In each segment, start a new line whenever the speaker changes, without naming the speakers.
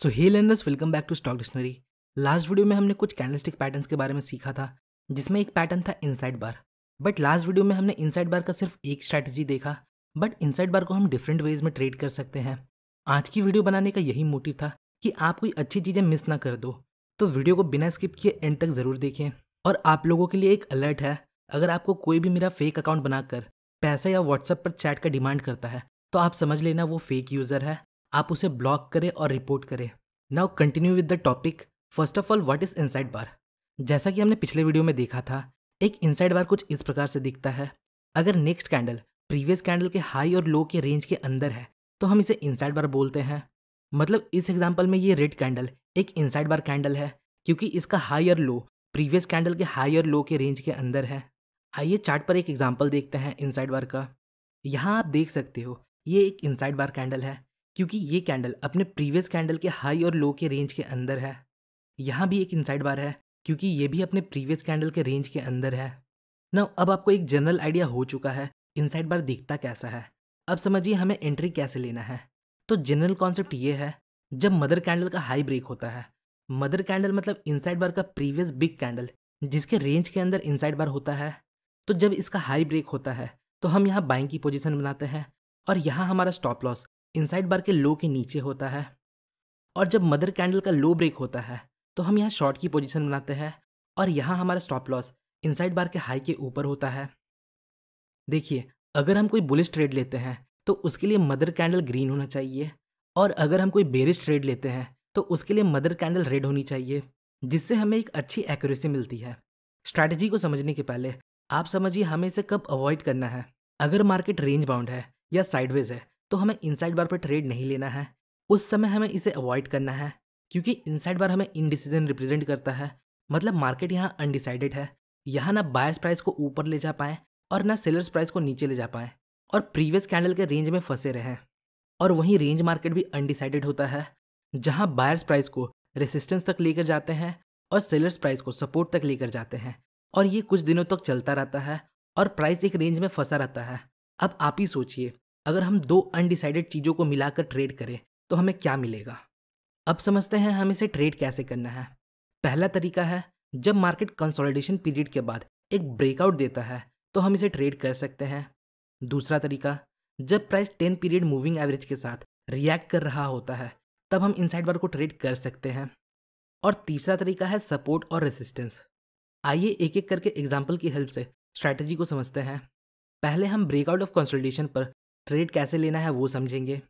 so hi learners welcome back to stock dictionary last video में हमने कुछ candlestick patterns के बारे में सीखा था जिसमें एक पैटर्न था inside bar but last video में हमने इनसाइड बार का सिर्फ एक स्ट्रैटेजी देखा बट इनसाइड बार को हम डिफरेंट वेज में ट्रेड कर सकते हैं आज की वीडियो बनाने का यही मोटिव था कि आप कोई अच्छी चीज़ें मिस ना कर दो तो वीडियो को बिना स्किप किए एंड तक ज़रूर देखें और आप लोगों के लिए एक अलर्ट है अगर आपको कोई भी मेरा फेक अकाउंट बनाकर पैसा या व्हाट्सएप पर चैट का डिमांड करता है तो आप समझ लेना वो फेक यूज़र है आप उसे ब्लॉक करें और रिपोर्ट करें now continue with the topic first of all what is inside bar जैसा कि हमने पिछले वीडियो में देखा था एक इनसाइड बार कुछ इस प्रकार से दिखता है अगर नेक्स्ट कैंडल प्रीवियस कैंडल के हाई और लो के रेंज के अंदर है तो हम इसे इनसाइड बार बोलते हैं मतलब इस एग्जाम्पल में ये रेड कैंडल एक इनसाइड बार कैंडल है क्योंकि इसका हाई और लो प्रीवियस कैंडल के हाई और लो के रेंज के अंदर है आइए चार्ट पर एक एग्जाम्पल देखते हैं इनसाइड बार का यहाँ आप देख सकते हो ये एक इनसाइड बार कैंडल है क्योंकि ये कैंडल अपने प्रीवियस कैंडल के हाई और लो के रेंज के अंदर है यहाँ भी एक इनसाइड बार है क्योंकि ये भी अपने प्रीवियस कैंडल के रेंज के अंदर है ना अब आपको एक जनरल आइडिया हो चुका है इनसाइड बार दिखता कैसा है अब समझिए हमें एंट्री कैसे लेना है तो जनरल कॉन्सेप्ट ये है जब मदर कैंडल का हाई ब्रेक होता है मदर कैंडल मतलब इनसाइड बार का प्रीवियस बिग कैंडल जिसके रेंज के अंदर इनसाइड बार होता है तो जब इसका हाई ब्रेक होता है तो हम यहाँ बाइंग की पोजीशन बनाते हैं और यहाँ हमारा स्टॉप लॉस इनसाइड बार के लो के नीचे होता है और जब मदर कैंडल का लो ब्रेक होता है तो हम यहाँ शॉर्ट की पोजीशन बनाते हैं और यहाँ हमारा स्टॉप लॉस इनसाइड बार के हाई के ऊपर होता है देखिए अगर हम कोई बुलिश ट्रेड लेते हैं तो उसके लिए मदर कैंडल ग्रीन होना चाहिए और अगर हम कोई बेरिश ट्रेड लेते हैं तो उसके लिए मदर कैंडल रेड होनी चाहिए जिससे हमें एक अच्छी एक्यूरेसी मिलती है स्ट्रैटेजी को समझने के पहले आप समझिए हमें इसे कब अवॉइड करना है अगर मार्केट रेंज बाउंड है या साइडवेज है तो हमें इनसाइड बार पर ट्रेड नहीं लेना है उस समय हमें इसे अवॉइड करना है क्योंकि इनसाइड बार हमें इनडिसीजन रिप्रेजेंट करता है मतलब मार्केट यहाँ अनडिसाइडेड है यहाँ ना बायर्स प्राइस को ऊपर ले जा पाए और ना सेलर्स प्राइस को नीचे ले जा पाए और प्रीवियस कैंडल के रेंज में फंसे रहें और वहीं रेंज मार्केट भी अनडिसाइडेड होता है जहाँ बायर्स प्राइस को रेसिस्टेंस तक लेकर जाते हैं और सेलर्स प्राइस को सपोर्ट तक लेकर जाते हैं और ये कुछ दिनों तक चलता रहता है और प्राइस एक रेंज में फंसा रहता है अब आप ही सोचिए अगर हम दो अनडिसाइडेड चीज़ों को मिलाकर ट्रेड करें तो हमें क्या मिलेगा अब समझते हैं हम इसे ट्रेड कैसे करना है पहला तरीका है जब मार्केट कंसोलिडेशन पीरियड के बाद एक ब्रेकआउट देता है तो हम इसे ट्रेड कर सकते हैं दूसरा तरीका जब price ten period moving average के साथ रिएक्ट कर रहा होता है तब हम इनसाइड बार को ट्रेड कर सकते हैं और तीसरा तरीका है सपोर्ट और रेसिस्टेंस आइए एक एक करके एग्जाम्पल की हेल्प से स्ट्रैटेजी को समझते हैं पहले हम ब्रेकआउट ऑफ कंसोलिडेशन पर ट्रेड कैसे लेना है वो समझेंगे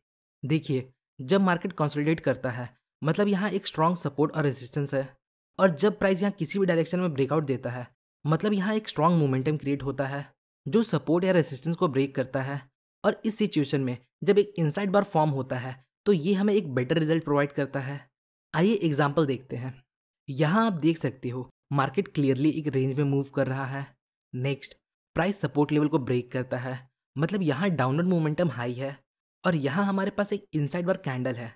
देखिए जब मार्केट कंसोलिडेट करता है मतलब यहाँ एक स्ट्रॉन्ग सपोर्ट और रेजिस्टेंस है और जब प्राइस यहाँ किसी भी डायरेक्शन में ब्रेकआउट देता है मतलब यहाँ एक स्ट्रॉन्ग मोमेंटम क्रिएट होता है जो सपोर्ट या रेजिस्टेंस को ब्रेक करता है और इस सिचुएशन में जब एक इनसाइड बार फॉर्म होता है तो ये हमें एक बेटर रिजल्ट प्रोवाइड करता है आइए एग्जाम्पल देखते हैं यहाँ आप देख सकते हो मार्केट क्लियरली एक रेंज में मूव कर रहा है नेक्स्ट प्राइस सपोर्ट लेवल को ब्रेक करता है मतलब यहाँ डाउनवर्ड मोमेंटम हाई है और यहाँ हमारे पास एक इनसाइड बार कैंडल है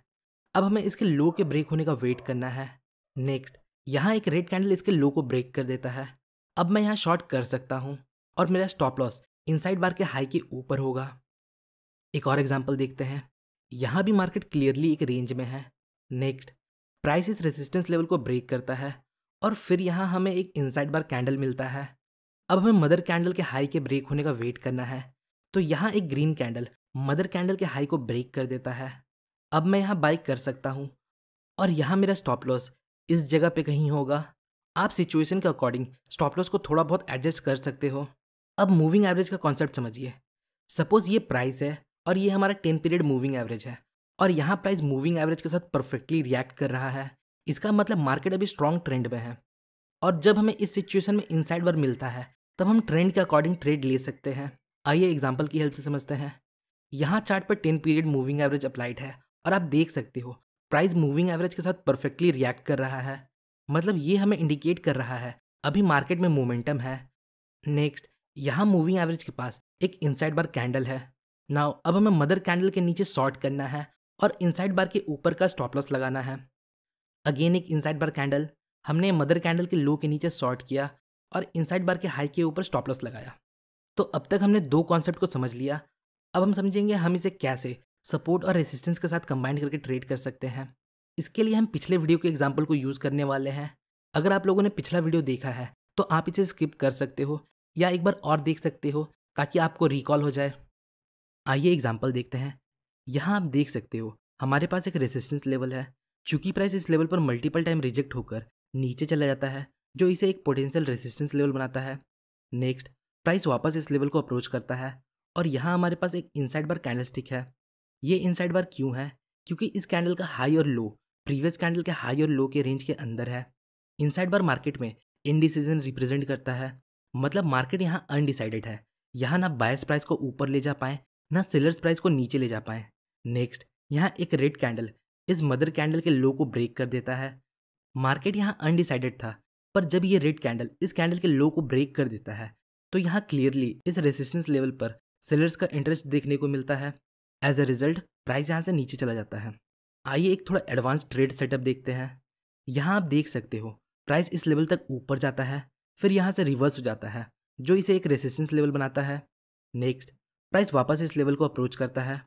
अब हमें इसके लो के ब्रेक होने का वेट करना है नेक्स्ट यहाँ एक रेड कैंडल इसके लो को ब्रेक कर देता है अब मैं यहाँ शॉर्ट कर सकता हूँ और मेरा स्टॉप लॉस इनसाइड बार के हाई के ऊपर होगा एक और एग्जाम्पल देखते हैं यहाँ भी मार्केट क्लियरली एक रेंज में है नेक्स्ट प्राइस इस रेजिस्टेंस लेवल को ब्रेक करता है और फिर यहाँ हमें एक इनसाइड बार कैंडल मिलता है अब हमें मदर कैंडल के हाई के ब्रेक होने का वेट करना है तो यहाँ एक ग्रीन कैंडल मदर कैंडल के हाई को ब्रेक कर देता है अब मैं यहाँ बाइक कर सकता हूँ और यहाँ मेरा स्टॉप लॉस इस जगह पे कहीं होगा आप सिचुएशन के अकॉर्डिंग स्टॉप लॉस को थोड़ा बहुत एडजस्ट कर सकते हो अब मूविंग एवरेज का कॉन्सेप्ट समझिए सपोज ये प्राइस है और ये हमारा टेन पीरियड मूविंग एवरेज है और यहाँ प्राइस मूविंग एवरेज के साथ परफेक्टली रिएक्ट कर रहा है इसका मतलब मार्केट अभी स्ट्रॉन्ग ट्रेंड में है और जब हमें इस सिचुएशन में इनसाइड वर्क मिलता है तब हम ट्रेंड के अकॉर्डिंग ट्रेड ले सकते हैं आइए एग्जाम्पल की हेल्प से समझते हैं यहाँ चार्ट पर ten period moving average applied है और आप देख सकते हो प्राइस मूविंग एवरेज के साथ परफेक्टली रिएक्ट कर रहा है मतलब ये हमें इंडिकेट कर रहा है अभी मार्केट में मोमेंटम है नेक्स्ट यहाँ मूविंग एवरेज के पास एक इनसाइड बार कैंडल है नाउ अब हमें मदर कैंडल के नीचे शॉर्ट करना है और इनसाइड बार के ऊपर का स्टॉप लॉस लगाना है अगेन एक इनसाइड बार कैंडल हमने मदर कैंडल के लो के नीचे शॉर्ट किया और इनसाइड बार के हाई के ऊपर स्टॉप लॉस लगाया तो अब तक हमने दो कॉन्सेप्ट को समझ लिया अब हम समझेंगे हम इसे कैसे सपोर्ट और रेसिस्टेंस के साथ कंबाइन करके ट्रेड कर सकते हैं इसके लिए हम पिछले वीडियो के एग्जाम्पल को यूज़ करने वाले हैं अगर आप लोगों ने पिछला वीडियो देखा है तो आप इसे स्किप कर सकते हो या एक बार और देख सकते हो ताकि आपको रिकॉल हो जाए आइए एग्जाम्पल देखते हैं यहाँ आप देख सकते हो हमारे पास एक रेसिस्टेंस लेवल है चूंकि प्राइस इस लेवल पर मल्टीपल टाइम रिजेक्ट होकर नीचे चला जाता है जो इसे एक पोटेंशियल रेसिस्टेंस लेवल बनाता है नेक्स्ट प्राइस वापस इस लेवल को अप्रोच करता है और यहाँ हमारे पास एक इनसाइड बार कैंडलस्टिक है ये इनसाइड बार क्यों है क्योंकि इस कैंडल का हाई और लो प्रीवियस कैंडल के हाई और लो के रेंज के अंदर है इनसाइड बार मार्केट में इनडिसीजन रिप्रेजेंट करता है मतलब मार्केट यहाँ अनडिसाइडेड है यहाँ ना बायर्स प्राइस को ऊपर ले जा पाएँ ना सेलर्स प्राइस को नीचे ले जा पाएँ नेक्स्ट यहाँ एक रेड कैंडल इस मदर कैंडल के लो को ब्रेक कर देता है मार्केट यहाँ अनडिसाइडेड था पर जब ये रेड कैंडल इस कैंडल के लो को ब्रेक कर देता है तो यहाँ क्लियरली इस रेजिस्टेंस लेवल पर सेलर्स का इंटरेस्ट देखने को मिलता है एज अ रिजल्ट प्राइस यहाँ से नीचे चला जाता है आइए एक थोड़ा एडवांस ट्रेड सेटअप देखते हैं यहाँ आप देख सकते हो प्राइस इस लेवल तक ऊपर जाता है फिर यहाँ से रिवर्स हो जाता है जो इसे एक रेसिस्टेंस लेवल बनाता है नेक्स्ट प्राइस वापस इस लेवल को अप्रोच करता है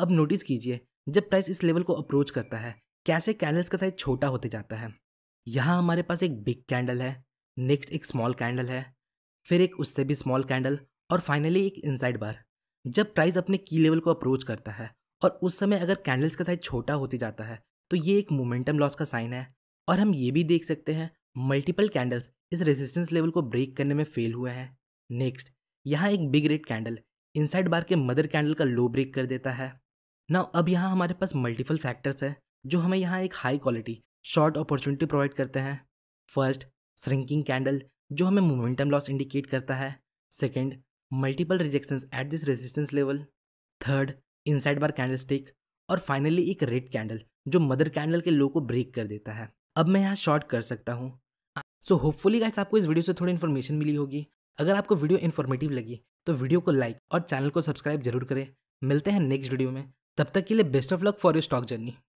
अब नोटिस कीजिए जब प्राइस इस लेवल को अप्रोच करता है कैसे कैंडल्स का साइज छोटा होते जाता है यहाँ हमारे पास एक बिग कैंडल है नेक्स्ट एक स्मॉल कैंडल है फिर एक उससे भी स्मॉल कैंडल और फाइनली एक इनसाइड बार जब प्राइस अपने की लेवल को अप्रोच करता है और उस समय अगर कैंडल्स का साइज छोटा होती जाता है तो ये एक मोमेंटम लॉस का साइन है और हम ये भी देख सकते हैं मल्टीपल कैंडल्स इस रेजिस्टेंस लेवल को ब्रेक करने में फेल हुए हैं नेक्स्ट यहाँ एक big red candle inside bar के मदर कैंडल का लो ब्रेक कर देता है ना अब यहाँ हमारे पास मल्टीपल फैक्टर्स है जो हमें यहाँ एक high quality short opportunity provide करते हैं फर्स्ट श्रिंकिंग कैंडल जो हमें मोमेंटम लॉस इंडिकेट करता है second multiple rejections at this resistance level third inside bar stick और फाइनली एक रेड कैंडल जो मदर कैंडल के लो को ब्रेक कर देता है अब मैं यहाँ शॉर्ट कर सकता हूँ सो होपफुली गाइस आपको इस वीडियो से थोड़ी इन्फॉर्मेशन मिली होगी अगर आपको वीडियो इन्फॉर्मेटिव लगी तो वीडियो को लाइक और चैनल को सब्सक्राइब जरूर करें मिलते हैं नेक्स्ट वीडियो में तब तक के लिए best of luck for your stock journey